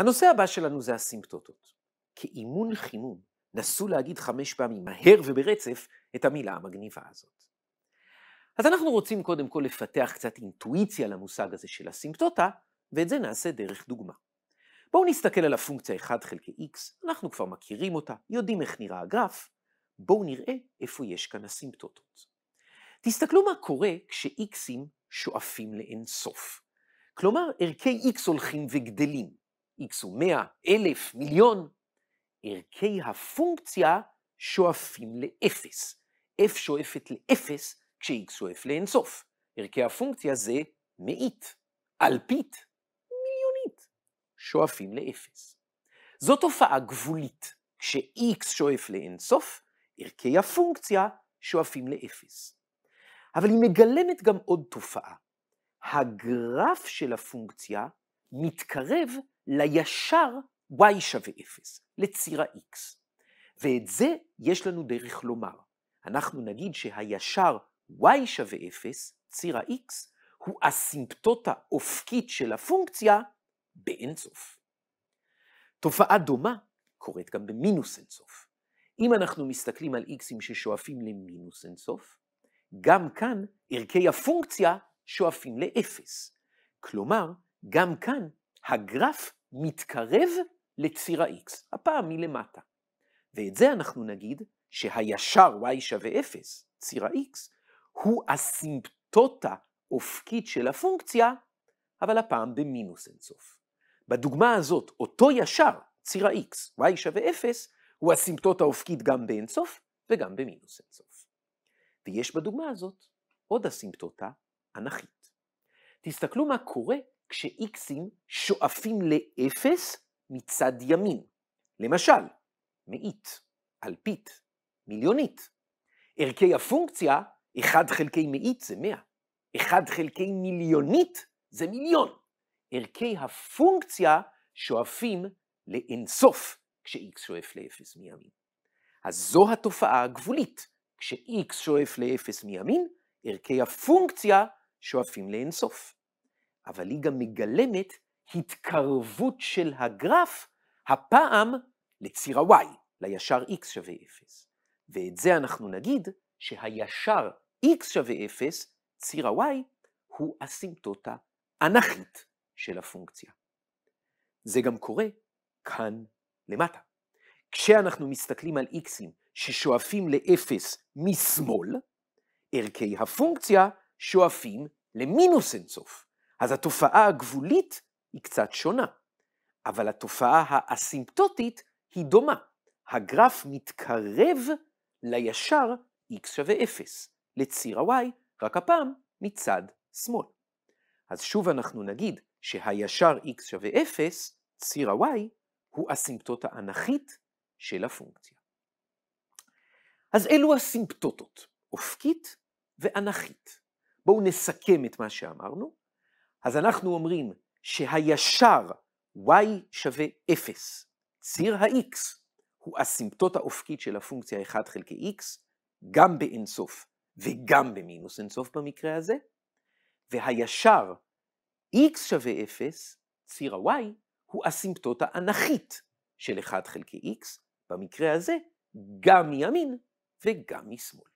הנושא הבא שלנו זה הסימפטוטות. כאימון חימום, נסו להגיד חמש פעמים, מהר וברצף, את המילה המגניבה הזאת. אז אנחנו רוצים קודם כל לפתח קצת אינטואיציה למושג הזה של הסימפטוטה, ואת זה נעשה דרך דוגמה. בואו נסתכל על הפונקציה 1 חלקי x, אנחנו כבר מכירים אותה, יודעים איך נראה הגרף, בואו נראה איפה יש כאן הסימפטוטות. תסתכלו מה קורה כש-x'ים שואפים לאינסוף. כלומר, ערכי x הולכים וגדלים. x הוא 100, 1,000, מיליון, ערכי הפונקציה שואפים לאפס. f שואפת לאפס כש-x שואף לאינסוף. ערכי הפונקציה זה מאית, אלפית, מיליונית, שואפים לאפס. זו תופעה גבולית, כש-x שואף לאינסוף, ערכי הפונקציה שואפים לאפס. אבל היא מגלמת גם עוד תופעה. הגרף של הפונקציה מתקרב לישר y שווה 0, לציר ה-x. ואת זה יש לנו דרך לומר. אנחנו נגיד שהישר y שווה 0, ציר ה-x, הוא אסימפטוטה אופקית של הפונקציה באינסוף. תופעה דומה קורית גם במינוס אינסוף. אם אנחנו מסתכלים על x'ים ששואפים למינוס אינסוף, גם כאן ערכי הפונקציה שואפים לאפס. כלומר, גם כאן הגרף מתקרב לציר ה-x, הפעם מלמטה. ואת זה אנחנו נגיד שהישר y שווה 0, ציר ה-x, הוא אסימפטוטה אופקית של הפונקציה, אבל הפעם במינוס אינסוף. בדוגמה הזאת, אותו ישר, ציר ה-x, y שווה 0, הוא אסימפטוטה אופקית גם באינסוף וגם במינוס אינסוף. ויש בדוגמה הזאת עוד אסימפטוטה אנכית. תסתכלו מה קורה כשאיקסים שואפים לאפס מצד ימין. למשל, מאית, אלפית, מיליונית. ערכי הפונקציה, 1 חלקי מאית זה 100, 1 חלקי מיליונית זה מיליון. ערכי הפונקציה שואפים לאינסוף, כש-x שואף ל-0 מימין. אז זו התופעה הגבולית, כש-x שואף ל-0 מימין, ערכי הפונקציה שואפים לאינסוף. אבל היא גם מגלמת התקרבות של הגרף, הפעם לציר ה-y, לישר x שווה 0. ואת זה אנחנו נגיד שהישר x שווה 0, ציר ה-y, הוא אסימפטוטה אנכית של הפונקציה. זה גם קורה כאן למטה. כשאנחנו מסתכלים על x'ים ששואפים ל-0 משמאל, ערכי הפונקציה שואפים למינוס אינסוף. אז התופעה הגבולית היא קצת שונה, אבל התופעה האסימפטוטית היא דומה. הגרף מתקרב לישר x שווה 0, לציר ה-y, רק הפעם מצד שמאל. אז שוב אנחנו נגיד שהישר x שווה 0, ציר ה-y, הוא אסימפטוטה אנכית של הפונקציה. אז אלו אסימפטוטות, אופקית ואנכית. בואו נסכם את מה שאמרנו. אז אנחנו אומרים שהישר y שווה 0, ציר ה-x הוא אסימפטוטה אופקית של הפונקציה 1 חלקי x, גם באינסוף וגם במינוס אינסוף במקרה הזה, והישר x שווה 0, ציר ה-y, הוא אסימפטוטה אנכית של 1 חלקי x, במקרה הזה גם מימין וגם משמאל.